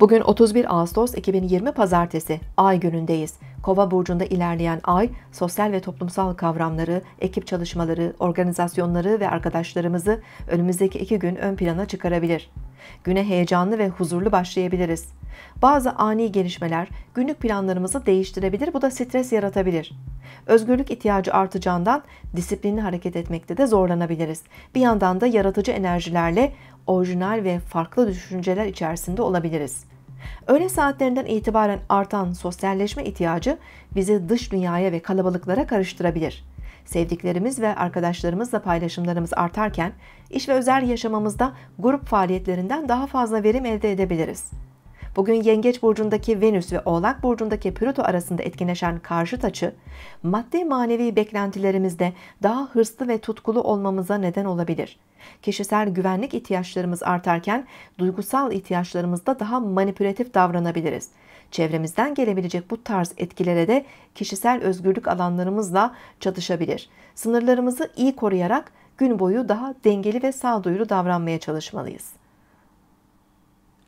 Bugün 31 Ağustos 2020 Pazartesi, Ay günündeyiz. Kova burcunda ilerleyen Ay, sosyal ve toplumsal kavramları, ekip çalışmaları, organizasyonları ve arkadaşlarımızı önümüzdeki iki gün ön plana çıkarabilir. Güne heyecanlı ve huzurlu başlayabiliriz. Bazı ani gelişmeler günlük planlarımızı değiştirebilir, bu da stres yaratabilir. Özgürlük ihtiyacı artacağından disiplinli hareket etmekte de zorlanabiliriz. Bir yandan da yaratıcı enerjilerle orijinal ve farklı düşünceler içerisinde olabiliriz. Öğle saatlerinden itibaren artan sosyalleşme ihtiyacı bizi dış dünyaya ve kalabalıklara karıştırabilir. Sevdiklerimiz ve arkadaşlarımızla paylaşımlarımız artarken iş ve özel yaşamımızda grup faaliyetlerinden daha fazla verim elde edebiliriz. Bugün Yengeç burcundaki Venüs ve Oğlak burcundaki Plüto arasında etkileşen karşıt açı, maddi manevi beklentilerimizde daha hırslı ve tutkulu olmamıza neden olabilir. Kişisel güvenlik ihtiyaçlarımız artarken duygusal ihtiyaçlarımızda daha manipülatif davranabiliriz. Çevremizden gelebilecek bu tarz etkilere de kişisel özgürlük alanlarımızla çatışabilir. Sınırlarımızı iyi koruyarak gün boyu daha dengeli ve sağduyulu davranmaya çalışmalıyız.